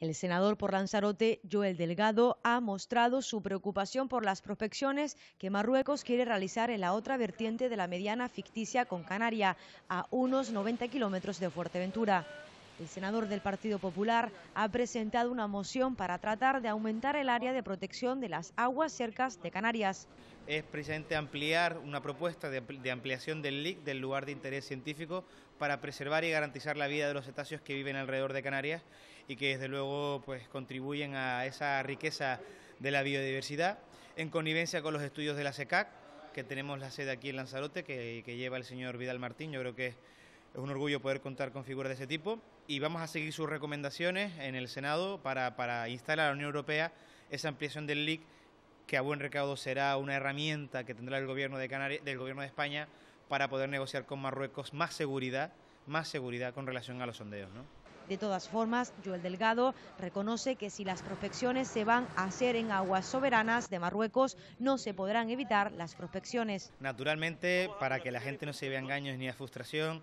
El senador por Lanzarote, Joel Delgado, ha mostrado su preocupación por las prospecciones que Marruecos quiere realizar en la otra vertiente de la mediana ficticia con Canaria, a unos 90 kilómetros de Fuerteventura. El senador del Partido Popular ha presentado una moción para tratar de aumentar el área de protección de las aguas cercas de Canarias. Es presente ampliar una propuesta de ampliación del LIC, del lugar de interés científico, para preservar y garantizar la vida de los cetáceos que viven alrededor de Canarias y que desde luego pues, contribuyen a esa riqueza de la biodiversidad, en connivencia con los estudios de la SECAC, que tenemos la sede aquí en Lanzarote, que, que lleva el señor Vidal Martín, yo creo que es un orgullo poder contar con figuras de ese tipo y vamos a seguir sus recomendaciones en el Senado para, instalar a la Unión Europea esa ampliación del LIC que a buen recaudo será una herramienta que tendrá el gobierno de Canarias, del gobierno de España para poder negociar con Marruecos más seguridad, más seguridad con relación a los sondeos, De todas formas, Joel Delgado reconoce que si las prospecciones se van a hacer en aguas soberanas de Marruecos, no se podrán evitar las prospecciones. Naturalmente, para que la gente no se vea engaños ni a frustración,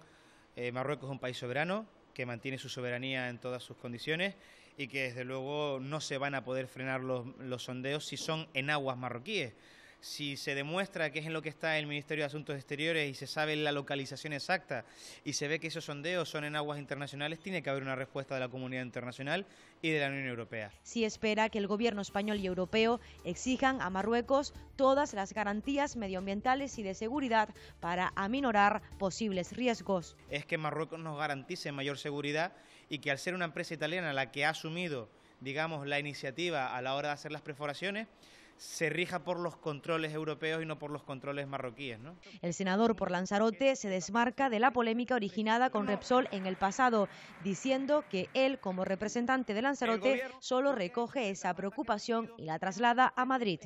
eh, Marruecos es un país soberano que mantiene su soberanía en todas sus condiciones y que desde luego no se van a poder frenar los, los sondeos si son en aguas marroquíes si se demuestra que es en lo que está el Ministerio de Asuntos Exteriores y se sabe la localización exacta y se ve que esos sondeos son en aguas internacionales, tiene que haber una respuesta de la comunidad internacional y de la Unión Europea. Si espera que el gobierno español y europeo exijan a Marruecos todas las garantías medioambientales y de seguridad para aminorar posibles riesgos. Es que Marruecos nos garantice mayor seguridad y que al ser una empresa italiana la que ha asumido, digamos, la iniciativa a la hora de hacer las perforaciones, se rija por los controles europeos y no por los controles marroquíes. ¿no? El senador por Lanzarote se desmarca de la polémica originada con Repsol en el pasado, diciendo que él, como representante de Lanzarote, solo recoge esa preocupación y la traslada a Madrid.